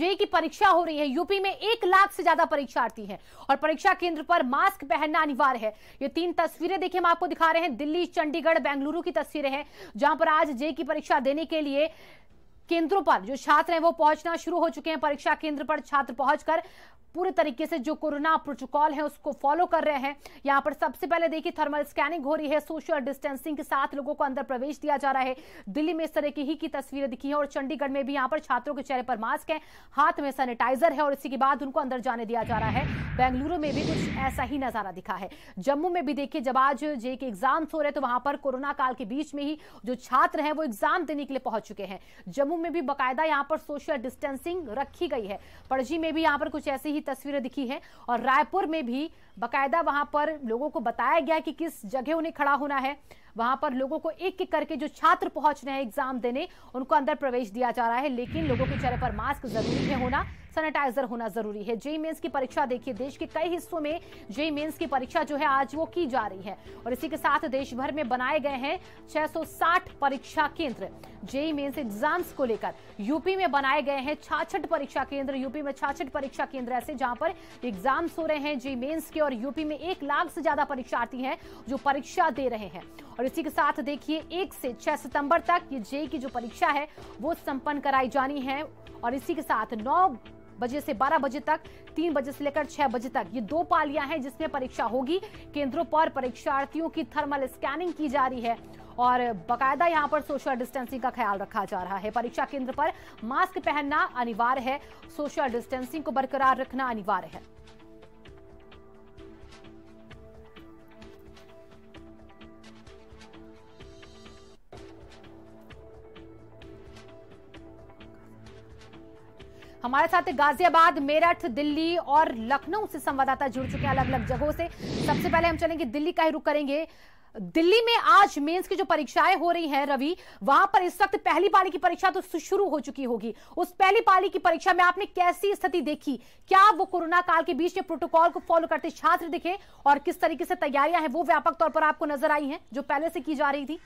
जे की परीक्षा हो रही है यूपी में एक लाख से ज्यादा परीक्षार्थी हैं और परीक्षा केंद्र पर मास्क पहनना अनिवार्य है ये तीन तस्वीरें देखिए हम आपको दिखा रहे हैं दिल्ली चंडीगढ़ बेंगलुरु की तस्वीरें हैं जहां पर आज जे की परीक्षा देने के लिए केंद्रों पर जो छात्र हैं वो पहुंचना शुरू हो चुके हैं परीक्षा केंद्र पर छात्र पहुंचकर पूरे तरीके से जो कोरोना प्रोटोकॉल है उसको फॉलो कर रहे हैं यहाँ पर सबसे पहले देखिए थर्मल स्कैनिंग हो रही है सोशल डिस्टेंसिंग के साथ लोगों को अंदर प्रवेश दिया जा रहा है दिल्ली में इस तरह की ही की तस्वीरें दिखी है और चंडीगढ़ में भी यहाँ पर छात्रों के चेहरे पर मास्क है हाथ में सैनिटाइजर है और इसी के बाद उनको अंदर जाने दिया जा रहा है बेंगलुरु में भी कुछ ऐसा ही नजारा दिखा है जम्मू में भी देखिए जब आज जे के एग्जाम्स हो रहे तो वहां पर कोरोना काल के बीच में ही जो छात्र हैं वो एग्जाम देने के लिए पहुंच चुके हैं जम्मू रूम में भी बकायदा यहाँ पर सोशल डिस्टेंसिंग रखी गई है पड़जी में भी यहाँ पर कुछ ऐसी ही तस्वीरें दिखी हैं और रायपुर में भी बकायदा वहां पर लोगों को बताया गया कि किस जगह उन्हें खड़ा होना है वहां पर लोगों को एक एक करके जो छात्र पहुंच रहे हैं एग्जाम देने उनको अंदर प्रवेश दिया जा रहा है लेकिन लोगों के चेहरे पर मास्क जरूरी है होना सैनिटाइजर होना जरूरी है जेई मेन्स की परीक्षा देखिए देश के कई हिस्सों में जेई मेन्स की परीक्षा जो है आज वो की जा रही है और इसी के साथ देश भर में बनाए गए हैं 660 परीक्षा केंद्र जेई मेन्स एग्जाम्स को लेकर यूपी में बनाए गए हैं छाछठ परीक्षा केंद्र यूपी में छाछठ परीक्षा केंद्र ऐसे जहां पर एग्जाम्स हो रहे हैं जेई मेन्स के और यूपी में एक लाख से ज्यादा परीक्षार्थी हैं जो परीक्षा दे रहे हैं और इसी के साथ देखिए एक से छह सितंबर तक ये जेई की जो परीक्षा है वो संपन्न कराई जानी है और इसी के साथ नौ बजे से 12 बजे तक तीन बजे से लेकर 6 बजे तक ये दो पालियां हैं जिसमें परीक्षा होगी केंद्रों पर परीक्षार्थियों की थर्मल स्कैनिंग की जा रही है और बकायदा यहाँ पर सोशल डिस्टेंसिंग का ख्याल रखा जा रहा है परीक्षा केंद्र पर मास्क पहनना अनिवार्य है सोशल डिस्टेंसिंग को बरकरार रखना अनिवार्य है हमारे साथ गाजियाबाद मेरठ दिल्ली और लखनऊ से संवाददाता जुड़ चुके हैं अलग अलग जगहों से सबसे पहले हम चलेंगे दिल्ली का ही रुख करेंगे दिल्ली में आज मेंस की जो परीक्षाएं हो रही हैं रवि वहां पर इस वक्त पहली पाली की परीक्षा तो शुरू हो चुकी होगी उस पहली पाली की परीक्षा में आपने कैसी स्थिति देखी क्या वो कोरोना काल के बीच में प्रोटोकॉल को फॉलो करते छात्र दिखे और किस तरीके से तैयारियां हैं वो व्यापक तौर पर आपको नजर आई हैं जो पहले से की जा रही थी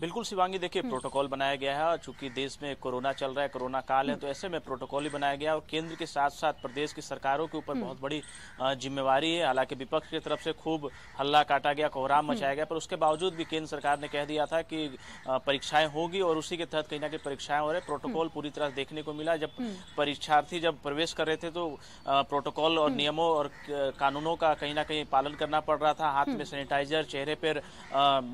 बिल्कुल शिवांगी देखिए हम्म। प्रोटोकॉल बनाया गया है चूंकि देश में कोरोना चल रहा है कोरोना काल है तो हम्म। ऐसे में प्रोटोकॉल ही बनाया गया और केंद्र के साथ साथ प्रदेश की सरकारों के ऊपर बहुत हम्म। बड़ी जिम्मेवारी है हालांकि विपक्ष की तरफ से खूब हल्ला काटा गया कोहराम मचाया गया पर उसके बावजूद भी केंद्र सरकार ने कह दिया था कि परीक्षाएं होगी और उसी के तहत कहीं ना कहीं परीक्षाएं हो रहे प्रोटोकॉल पूरी तरह देखने को मिला जब परीक्षार्थी जब प्रवेश कर रहे थे तो प्रोटोकॉल और नियमों और कानूनों का कहीं ना कहीं पालन करना पड़ रहा था हाथ में सैनिटाइजर चेहरे पर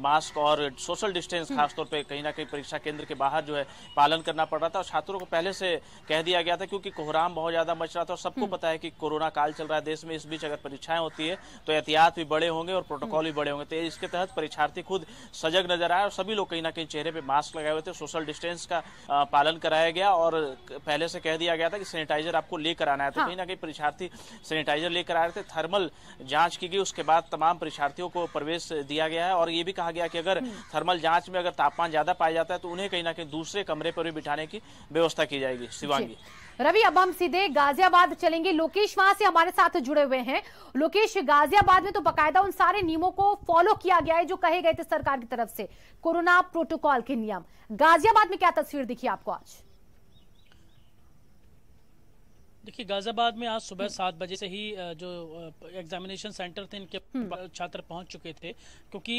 मास्क और सोशल डिस्टेंस खासतौर पर कहीं ना कहीं परीक्षा केंद्र के बाहर जो है पालन करना पड़ रहा था और छात्रों को पहले से कह दिया गया था क्योंकि कोहराम बहुत ज्यादा मच रहा था और सबको हम्म। पता है कि कोरोना काल चल रहा है देश में इस बीच अगर परीक्षाएं होती है तो एहतियात भी बड़े होंगे और प्रोटोकॉल भी हम्म। बड़े होंगे तो इसके तहत परीक्षार्थी खुद सजग नजर आए और सभी लोग कहीं ना कहीं चेहरे पर मास्क लगाए हुए थे सोशल डिस्टेंस का पालन कराया गया और पहले से कह दिया गया था कि सैनिटाइजर आपको लेकर आना है तो हाँ। कहीं ना कहीं परीक्षार्थी सैनिटाइजर लेकर आ रहे थे थर्मल जांच की गई उसके बाद तमाम परीक्षार्थियों को प्रवेश दिया गया है और ये भी कहा गया कि अगर हम्म। थर्मल जांच में अगर तापमान ज्यादा पाया जाता है तो उन्हें कहीं ना कहीं दूसरे कमरे पर भी बिठाने की व्यवस्था की जाएगी शिवांगी रवि अब हम सीधे गाजियाबाद चलेंगे लोकेश वहां से हमारे साथ जुड़े हुए हैं लोकेश गाजियाबाद में तो बकायदा उन सारे नियमों को फॉलो किया गया है जो कहे गए थे सरकार की तरफ से कोरोना प्रोटोकॉल के नियम गाजियाबाद में क्या तस्वीर दिखी आपको आज देखिए गाजियाबाद में आज सुबह हम्म। सात बजे से ही जो एग्जामिनेशन सेंटर थे इनके हम्म। छात्र पहुंच चुके थे क्योंकि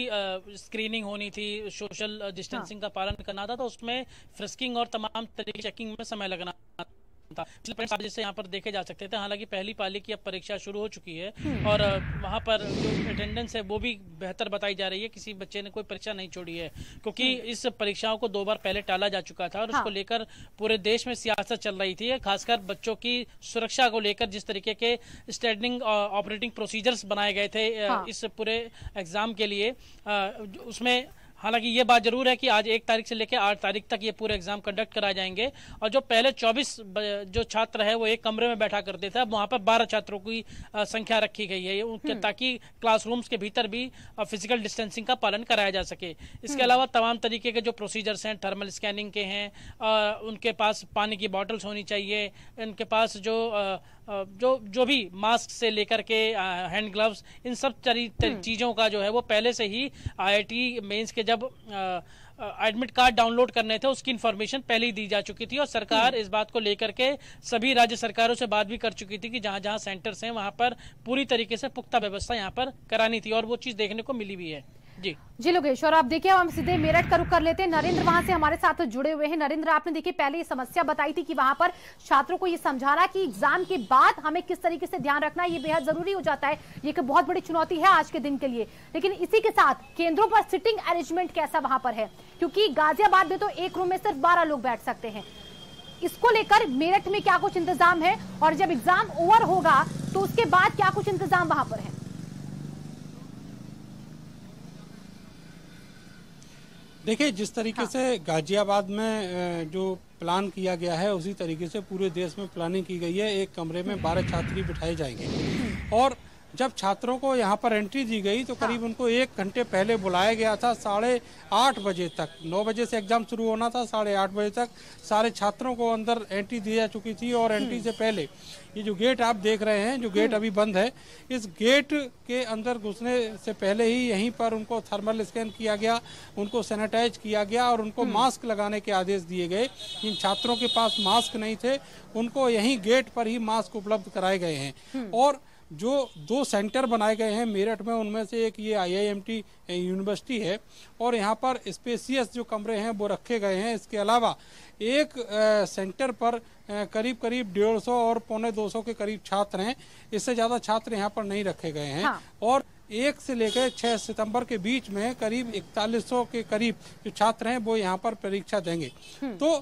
स्क्रीनिंग होनी थी सोशल डिस्टेंसिंग हाँ। का पालन करना था तो उसमें फ्रिस्किंग और तमाम तरीके चेकिंग में समय लगना था मतलब पिछले पेरेंट्स यहाँ पर देखे जा सकते थे हालांकि पहली पाली की अब परीक्षा शुरू हो चुकी है हम्म। और वहाँ पर जो अटेंडेंस है वो भी बेहतर बताई जा रही है किसी बच्चे ने कोई परीक्षा नहीं छोड़ी है क्योंकि हम्म। इस परीक्षाओं को दो बार पहले टाला जा चुका था और हाँ। उसको लेकर पूरे देश में सियासत चल रही थी खासकर बच्चों की सुरक्षा को लेकर जिस तरीके के स्टैंडिंग ऑपरेटिंग प्रोसीजर्स बनाए गए थे हाँ। इस पूरे एग्जाम के लिए उसमें हालांकि ये बात जरूर है कि आज एक तारीख से लेकर आठ तारीख तक ये पूरे एग्जाम कंडक्ट कराए जाएंगे और जो पहले चौबीस जो छात्र है वो एक कमरे में बैठा करते थे अब वहाँ पर बारह छात्रों की संख्या रखी गई है उनके हम्म। ताकि क्लासरूम्स के भीतर भी फिजिकल डिस्टेंसिंग का पालन कराया जा सके इसके हम्म। अलावा तमाम तरीके के जो प्रोसीजर्स हैं थर्मल स्कैनिंग के हैं उनके पास पानी की बॉटल्स होनी चाहिए उनके पास जो जो जो भी मास्क से लेकर के हैंड ग्लव्स इन सब हम्म। चीज़ों का जो है वो पहले से ही आईआईटी मेंस के जब एडमिट कार्ड डाउनलोड करने थे उसकी इन्फॉर्मेशन पहले ही दी जा चुकी थी और सरकार हम्म। इस बात को लेकर के सभी राज्य सरकारों से बात भी कर चुकी थी कि जहां जहां सेंटर्स हैं वहां पर पूरी तरीके से पुख्ता व्यवस्था यहाँ पर करानी थी और वो चीज़ देखने को मिली भी है जी जी लोकेश और आप देखिए हम सीधे मेरठ का रुख कर लेते हैं नरेंद्र वहां से हमारे साथ जुड़े हुए हैं नरेंद्र आपने देखिए पहले ये समस्या बताई थी कि वहां पर छात्रों को ये समझाना कि एग्जाम के बाद हमें किस तरीके से ध्यान रखना ये बेहद जरूरी हो जाता है ये एक बहुत बड़ी चुनौती है आज के दिन के लिए लेकिन इसी के साथ केंद्रों पर सिटिंग अरेंजमेंट कैसा वहां पर है क्योंकि गाजियाबाद में तो एक रूम में सिर्फ बारह लोग बैठ सकते हैं इसको लेकर मेरठ में क्या कुछ इंतजाम है और जब एग्जाम ओवर होगा तो उसके बाद क्या कुछ इंतजाम वहां पर है देखिए जिस तरीके हाँ। से गाजियाबाद में जो प्लान किया गया है उसी तरीके से पूरे देश में प्लानिंग की गई है एक कमरे में बारह छात्री बिठाए जाएंगे हम्म। और जब छात्रों को यहाँ पर एंट्री दी गई तो करीब हाँ। उनको एक घंटे पहले बुलाया गया था साढ़े आठ बजे तक नौ बजे से एग्जाम शुरू होना था साढ़े आठ बजे तक सारे छात्रों को अंदर एंट्री दी जा चुकी थी और एंट्री हम्म। से पहले ये जो गेट आप देख रहे हैं जो गेट हम्म। अभी बंद है इस गेट के अंदर घुसने से पहले ही यहीं पर उनको थर्मल स्कैन किया गया उनको सैनिटाइज किया गया और उनको मास्क हम्म। लगाने के आदेश दिए गए इन छात्रों के पास मास्क नहीं थे उनको यहीं गेट पर ही मास्क उपलब्ध कराए गए हैं और जो दो सेंटर बनाए गए हैं मेरठ में उनमें से एक ये आईआईएमटी यूनिवर्सिटी है और यहाँ पर स्पेसियस जो कमरे हैं वो रखे गए हैं इसके अलावा एक सेंटर पर करीब करीब डेढ़ सौ और पौने दो सौ के करीब छात्र हैं इससे ज़्यादा छात्र यहाँ पर नहीं रखे गए हैं हाँ। और एक से लेकर छः सितंबर के बीच में करीब इकतालीस के करीब जो छात्र हैं वो यहाँ पर परीक्षा देंगे हम्म। तो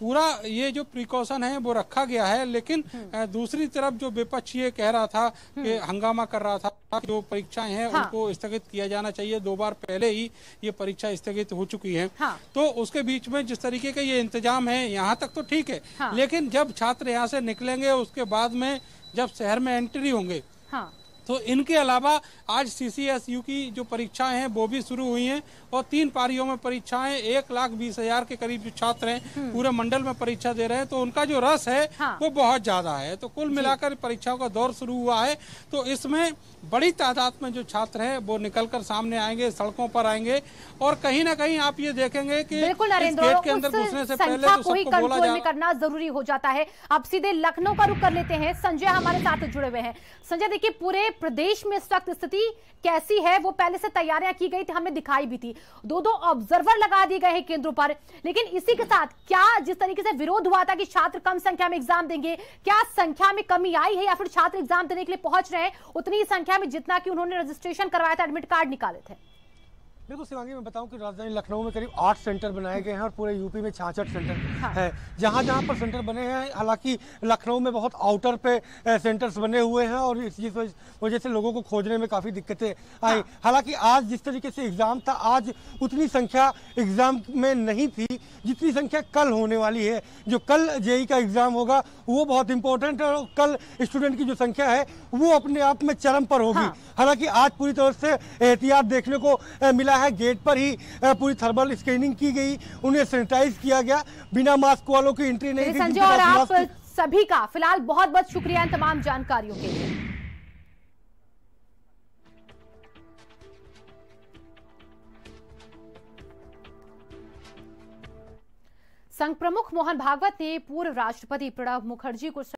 पूरा ये जो प्रिकॉशन है वो रखा गया है लेकिन हम्म। दूसरी तरफ जो विपक्ष ये कह रहा था कि हम्म। हंगामा कर रहा था जो परीक्षाएं हैं हाँ। उनको स्थगित किया जाना चाहिए दो बार पहले ही ये परीक्षा स्थगित हो चुकी है हाँ। तो उसके बीच में जिस तरीके का ये इंतजाम है यहाँ तक तो ठीक है हाँ। लेकिन जब छात्र यहाँ से निकलेंगे उसके बाद में जब शहर में एंट्री होंगे हाँ। तो इनके अलावा आज सी की जो परीक्षाएं हैं वो भी शुरू हुई हैं और तीन पारियों में परीक्षाएं एक लाख बीस हजार के करीब जो छात्र हैं हम्म। पूरे मंडल में परीक्षा दे रहे हैं तो उनका जो रस है हाँ। वो बहुत ज्यादा है तो कुल मिलाकर परीक्षाओं का दौर शुरू हुआ है तो इसमें बड़ी तादाद में जो छात्र हैं वो निकल सामने आएंगे सड़कों पर आएंगे और कहीं ना कहीं आप ये देखेंगे की गेट के अंदर घुसने से पहले तो बोला करना जरूरी हो जाता है आप सीधे लखनऊ का रुख कर लेते हैं संजय हमारे साथ जुड़े हुए हैं संजय देखिए पूरे प्रदेश में इस वक्त स्थिति कैसी है वो पहले से तैयारियां की गई थी हमने दिखाई भी थी दो दो ऑब्जर्वर लगा दिए गए हैं केंद्रों पर लेकिन इसी के साथ क्या जिस तरीके से विरोध हुआ था कि छात्र कम संख्या में एग्जाम देंगे क्या संख्या में कमी आई है या फिर छात्र एग्जाम देने के लिए पहुंच रहे हैं उतनी संख्या में जितना कि उन्होंने रजिस्ट्रेशन करवाया था एडमिट कार्ड निकाले थे बिल्कुल शिवांगी मैं बताऊं कि राजधानी लखनऊ में करीब आठ सेंटर बनाए गए हैं और पूरे यूपी में छाछठ सेंटर हाँ। है जहां जहां पर सेंटर बने हैं हालांकि लखनऊ में बहुत आउटर पे सेंटर्स बने हुए हैं और इस जिस वजह से लोगों को खोजने में काफ़ी दिक्कतें आई हाँ। हालांकि आज जिस तरीके से एग्ज़ाम था आज उतनी संख्या एग्ज़ाम में नहीं थी जितनी संख्या कल होने वाली है जो कल जेई का एग्ज़ाम होगा वो बहुत इंपॉर्टेंट है और कल स्टूडेंट की जो संख्या है वो अपने आप में चरम पर होगी हाँ। हालांकि आज पूरी तरह से एहतियात देखने को मिला गया है गेट पर ही पूरी थर्मल स्क्रीनिंग की गई उन्हें सैनिटाइज किया गया बिना मास्क वालों की एंट्री नहीं संजय और आप सभी का फिलहाल बहुत बहुत शुक्रिया इन तमाम जानकारियों के लिए संघ प्रमुख मोहन भागवत ने पूर्व राष्ट्रपति प्रणब मुखर्जी को